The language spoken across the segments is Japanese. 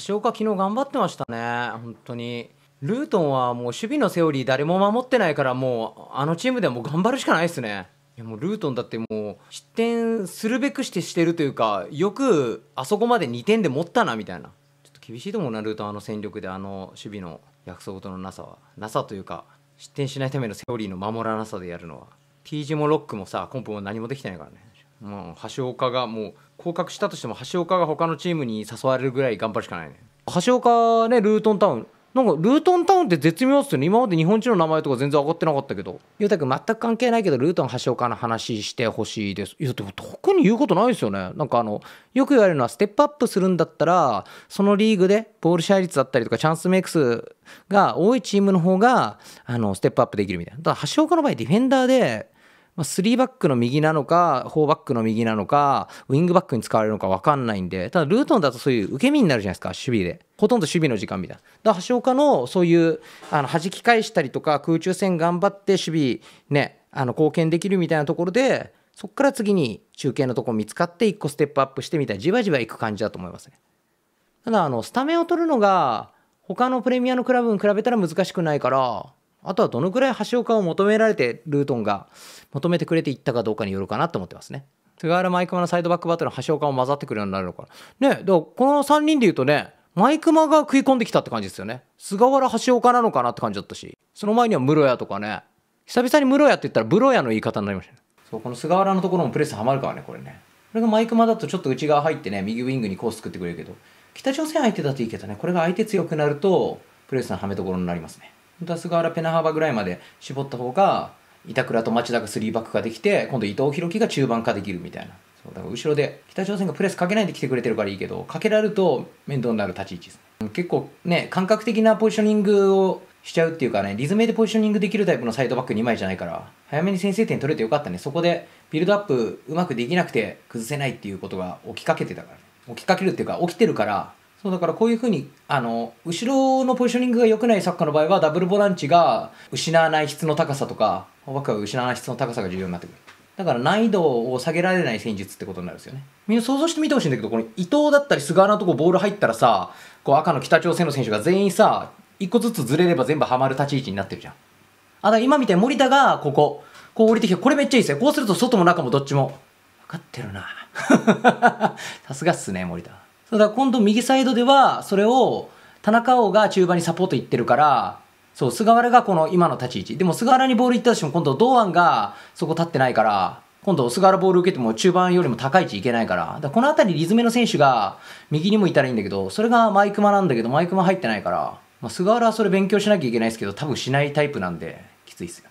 橋岡、昨日頑張ってましたね、本当に。ルートンはもう守備のセオリー誰も守ってないからもうあのチームでも頑張るしかないですね。いやもうルートンだってもう失点するべくしてしてるというかよくあそこまで2点で持ったなみたいなちょっと厳しいと思うなルートンあの戦力であの守備の約束事のなさはなさというか失点しないためのセオリーの守らなさでやるのは T 字もロックもさコンプも何もできてないからねもう橋岡がもう降格したとしても橋岡が他のチームに誘われるぐらい頑張るしかないね橋岡ねルートンタウンなんかルートンタウンって絶妙っすよね今まで日本人の名前とか全然上がってなかったけど裕太君全く関係ないけどルートン橋岡の話してほしいですいやでも特に言うことないですよねなんかあのよく言われるのはステップアップするんだったらそのリーグでボール支配率だったりとかチャンスメイク数が多いチームの方があのステップアップできるみたいなだから橋岡の場合ディフェンダーでまあ、3バックの右なのか、4バックの右なのか、ウィングバックに使われるのか分かんないんで、ただルートンだとそういう受け身になるじゃないですか、守備で。ほとんど守備の時間みたいな。だから橋岡のそういうあの弾き返したりとか、空中戦頑張って守備ね、あの貢献できるみたいなところで、そこから次に中継のとこ見つかって1個ステップアップしてみたいなじわじわいく感じだと思いますね。ただあのスタメンを取るのが他のプレミアのクラブに比べたら難しくないからあとはどのくらい橋岡を求められてルートンが求めてくれていったかどうかによるかなと思ってますね。菅原マイクマのサイドバックバトルの橋岡も混ざってくるようになるのかな。ねだからこの3人で言うとねマイクマが食い込んできたって感じですよね。菅原橋岡なのかなって感じだったしその前には室屋とかね久々に室屋って言ったら室屋の言い方になりましたね。そうこの菅原のところもプレスはまるからねこれね。これがマイクマだとちょっと内側入ってね右ウィングにコース作ってくれるけど北朝鮮相手だといいけどねこれが相手強くなるとプレスのはめどころになりますね。は菅原ペナ幅ぐらいまで絞った方が板倉と町田が3バックができて今度伊藤洋輝が中盤化できるみたいなそうだから後ろで北朝鮮がプレスかけないで来てくれてるからいいけどかけられると面倒になる立ち位置です、結構ね感覚的なポジショニングをしちゃうっていうかねリズムでポジショニングできるタイプのサイドバック2枚じゃないから早めに先制点取れてよかったねそこでビルドアップうまくできなくて崩せないっていうことが起きかけてたから、起きかけるっていうか起きてるからそうだからこういうふうにあの後ろのポジショニングが良くないサッカーの場合はダブルボランチが失わない質の高さとかクワク失わない質の高さが重要になってくるだから難易度を下げられない戦術ってことになるんですよねみんな想像してみてほしいんだけどこの伊藤だったり菅原のとこボール入ったらさこう赤の北朝鮮の選手が全員さ1個ずつずれれば全部はまる立ち位置になってるじゃんあだから今みたいに森田がこここう降りてきてこれめっちゃいいですよこうすると外も中もどっちも分かってるな さすがっすね森田だから今度右サイドでは、それを田中碧が中盤にサポートいってるから、そう、菅原がこの今の立ち位置。でも菅原にボールいったとしても、今度堂安がそこ立ってないから、今度菅原ボール受けても中盤よりも高い位置いけないから、だこの辺りリズムの選手が右にもいたらいいんだけど、それがマイクマなんだけど、マイクマ入ってないから、まあ、菅原はそれ勉強しなきゃいけないですけど、多分しないタイプなんで、きついですよね。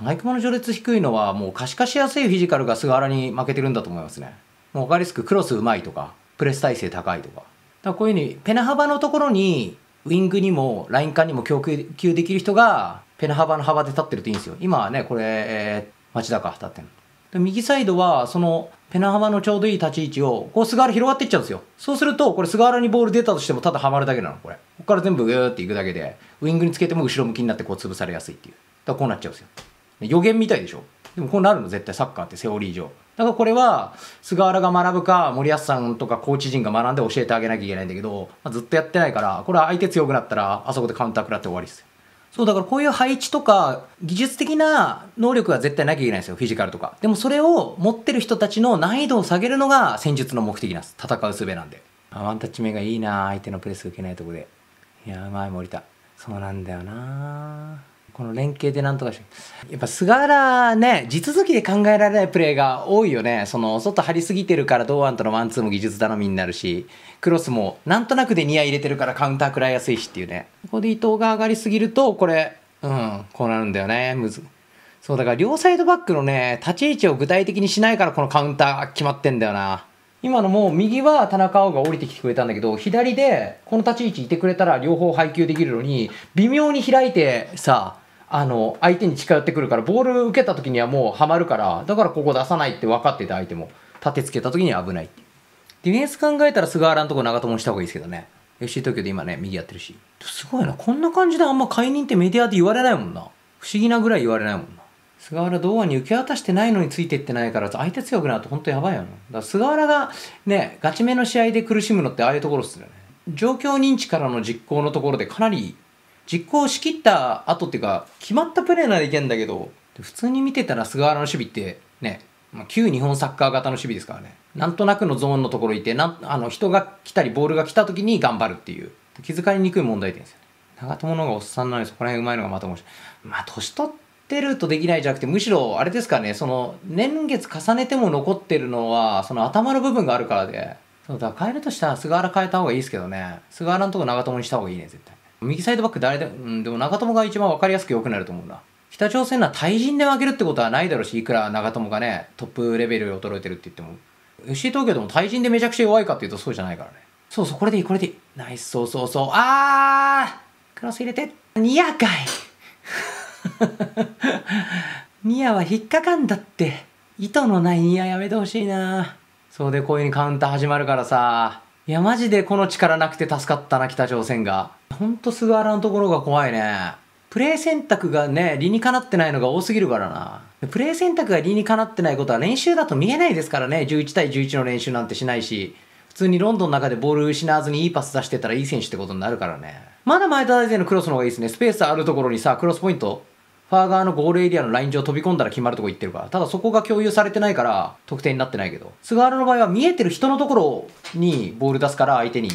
マイクマの序列低いのは、もう可視化しやすいフィジカルが菅原に負けてるんだと思いますね。もう分かりやすくクロスうまいとか、プレス耐性高いとか。だこういうふうに、ペナ幅のところに、ウィングにも、ライン間にも供給できる人が、ペナ幅の幅で立ってるといいんですよ。今はね、これ、えー、町田か、立ってるで右サイドは、その、ペナ幅のちょうどいい立ち位置を、こう、菅原広がっていっちゃうんですよ。そうすると、これ、菅原にボール出たとしても、ただはまるだけなの、これ。ここから全部グーっていくだけで、ウィングにつけても後ろ向きになって、こう、潰されやすいっていう。だからこうなっちゃうんですよ。予言みたいでしょでもこうなるの絶対サッカーってセオリー上だからこれは菅原が学ぶか森保さんとかコーチ陣が学んで教えてあげなきゃいけないんだけど、まあ、ずっとやってないからこれは相手強くなったらあそこでカウンター食らって終わりですよそうだからこういう配置とか技術的な能力は絶対なきゃいけないんですよフィジカルとかでもそれを持ってる人たちの難易度を下げるのが戦術の目的なんです戦う術なんでワンタッチ目がいいな相手のプレス受けないとこでいやうまい森田そうなんだよなこの連携でなんとかしやっぱ菅原ね地続きで考えられないプレーが多いよねその外張りすぎてるから堂安とのワンツーも技術頼みになるしクロスもなんとなくでニア入れてるからカウンター食らいやすいしっていうねここで伊藤が上がりすぎるとこれうんこうなるんだよねむずそうだから両サイドバックのね立ち位置を具体的にしないからこのカウンター決まってんだよな今のも右は田中碧が降りてきてくれたんだけど左でこの立ち位置いてくれたら両方配球できるのに微妙に開いてさあの相手に近寄ってくるからボール受けた時にはもうハマるからだからここ出さないって分かってた相手も立てつけた時には危ないディフェンス考えたら菅原のとこ長友にした方がいいですけどね FC 東京で今ね右やってるしすごいなこんな感じであんま解任ってメディアで言われないもんな不思議なぐらい言われないもんな菅原堂安に受け渡してないのについてってないから相手強くなると本当やばいよな、ね、だから菅原がねガチめの試合で苦しむのってああいうところっすよね状況認知からの実行のところでかなり実行しきった後っていうか決まったプレーならいけんだけど普通に見てたら菅原の守備ってね旧日本サッカー型の守備ですからねなんとなくのゾーンのところいてなんあの人が来たりボールが来た時に頑張るっていう気づかりにくい問題点ですよね長友の方がおっさんなのにそこら辺うまいのがまた面白いまあ年取ってってるとできないじゃなくてむしろあれですかねその年月重ねても残ってるのはその頭の部分があるからでそうだ変えるとしたら菅原変えた方がいいですけどね菅原のとこ長友にした方がいいね絶対右サイドバック誰で,、も、うん、でも長友が一番分かりやすく良くなると思うな北朝鮮は対人で負けるってことはないだろうしいくら長友がねトップレベル衰えてるって言っても FC 東京でも対人でめちゃくちゃ弱いかっていうとそうじゃないからねそうそうこれでいいこれでいいナイスそうそうそうあークロス入れてニアかいニ アは引っかかんだって。意図のないニアやめてほしいな。そうで、こういう風にカウンター始まるからさ。いや、マジでこの力なくて助かったな、北朝鮮が。ほんと菅原のところが怖いね。プレイ選択がね、理にかなってないのが多すぎるからな。プレイ選択が理にかなってないことは練習だと見えないですからね。11対11の練習なんてしないし。普通にロンドンの中でボール失わずにいいパス出してたらいい選手ってことになるからね。まだ前田大然のクロスの方がいいですね。スペースあるところにさ、クロスポイントファー側のゴールエリアのライン上飛び込んだら決まるとこ行ってるから。ただそこが共有されてないから、得点になってないけど。菅原の場合は見えてる人のところにボール出すから相手に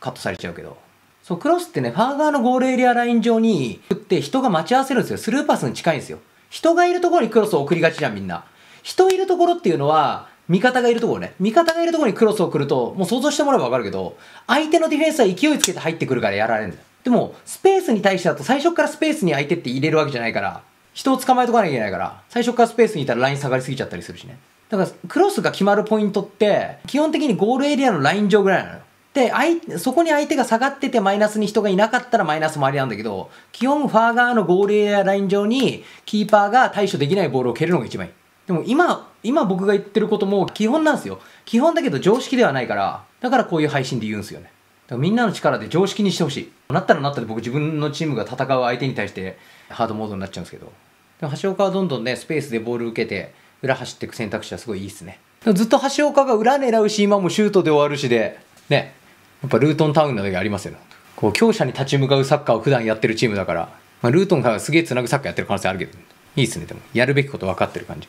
カットされちゃうけど。そう、クロスってね、ファー側のゴールエリアライン上に打って人が待ち合わせるんですよ。スルーパスに近いんですよ。人がいるところにクロスを送りがちじゃん、みんな。人いるところっていうのは、味方がいるところね。味方がいるところにクロスを送ると、もう想像してもらえばわかるけど、相手のディフェンスは勢いつけて入ってくるからやられるんだよ。でも、スペースに対してだと最初からスペースに相手って入れるわけじゃないから、人を捕まえとかなきゃいけないから、最初からスペースにいたらライン下がりすぎちゃったりするしね。だから、クロスが決まるポイントって、基本的にゴールエリアのライン上ぐらいなのよ。で、そこに相手が下がっててマイナスに人がいなかったらマイナスもありなんだけど、基本ファー側のゴールエリアライン上にキーパーが対処できないボールを蹴るのが一番いい。でも今、今僕が言ってることも基本なんですよ。基本だけど常識ではないから、だからこういう配信で言うんですよね。だからみんなの力で常識にしてほしい。なったらなったで僕自分のチームが戦う相手に対してハードモードになっちゃうんですけど。でも橋岡はどんどんね、スペースでボール受けて、裏走っていく選択肢はすごいいいっすね。でもずっと橋岡が裏狙うし、今もシュートで終わるしで、ね、やっぱルートンタウンの時ありますよね。こう、強者に立ち向かうサッカーを普段やってるチームだから、まあ、ルートンがすげえ繋ぐサッカーやってる可能性あるけど、いいっすね、でも。やるべきこと分かってる感じ。